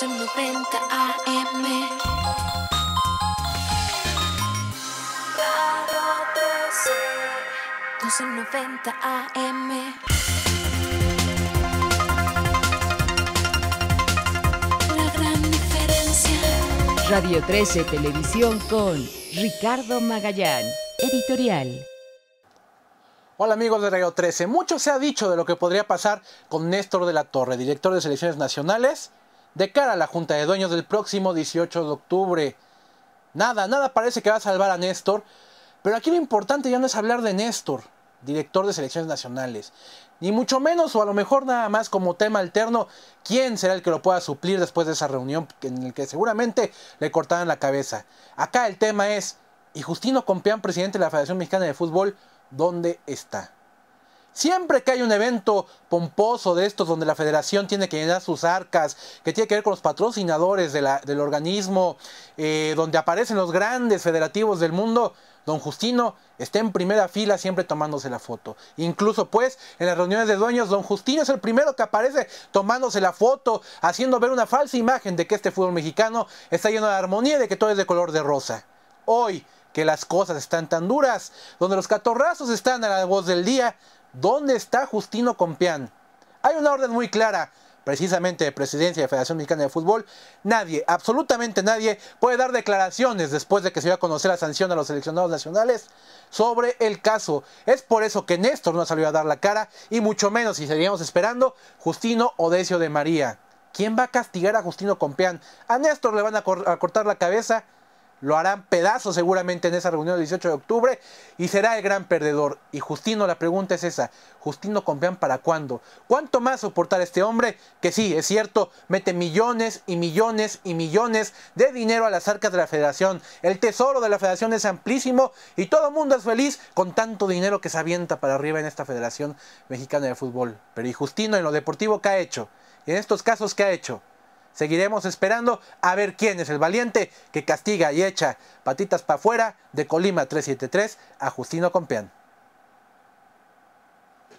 90 AM. Radio 13. 90 AM. La gran diferencia. Radio 13 Televisión con Ricardo Magallán. Editorial. Hola amigos de Radio 13. Mucho se ha dicho de lo que podría pasar con Néstor de la Torre, director de selecciones nacionales de cara a la Junta de Dueños del próximo 18 de octubre. Nada, nada parece que va a salvar a Néstor, pero aquí lo importante ya no es hablar de Néstor, director de selecciones nacionales, ni mucho menos, o a lo mejor nada más como tema alterno, quién será el que lo pueda suplir después de esa reunión en la que seguramente le cortarán la cabeza. Acá el tema es, ¿y Justino Compeán, presidente de la Federación Mexicana de Fútbol, dónde está? Siempre que hay un evento pomposo de estos donde la federación tiene que llenar sus arcas, que tiene que ver con los patrocinadores del organismo, eh, donde aparecen los grandes federativos del mundo, don Justino está en primera fila siempre tomándose la foto. Incluso pues en las reuniones de dueños, don Justino es el primero que aparece tomándose la foto, haciendo ver una falsa imagen de que este fútbol mexicano está lleno de armonía y de que todo es de color de rosa. Hoy que las cosas están tan duras, donde los catorrazos están a la voz del día, ¿Dónde está Justino Compeán? Hay una orden muy clara, precisamente de Presidencia de Federación Mexicana de Fútbol. Nadie, absolutamente nadie, puede dar declaraciones después de que se iba a conocer la sanción a los seleccionados nacionales sobre el caso. Es por eso que Néstor no salió a dar la cara y mucho menos, si seguíamos esperando, Justino Odesio de María. ¿Quién va a castigar a Justino Compeán? A Néstor le van a cortar la cabeza lo harán pedazos seguramente en esa reunión del 18 de octubre y será el gran perdedor. Y Justino, la pregunta es esa, Justino Compeán para cuándo? ¿Cuánto más soportar a este hombre que sí, es cierto, mete millones y millones y millones de dinero a las arcas de la federación? El tesoro de la federación es amplísimo y todo el mundo es feliz con tanto dinero que se avienta para arriba en esta federación mexicana de fútbol. Pero y Justino en lo deportivo, ¿qué ha hecho? En estos casos, ¿qué ha hecho? Seguiremos esperando a ver quién es el valiente que castiga y echa patitas para afuera de Colima 373 a Justino Compeán.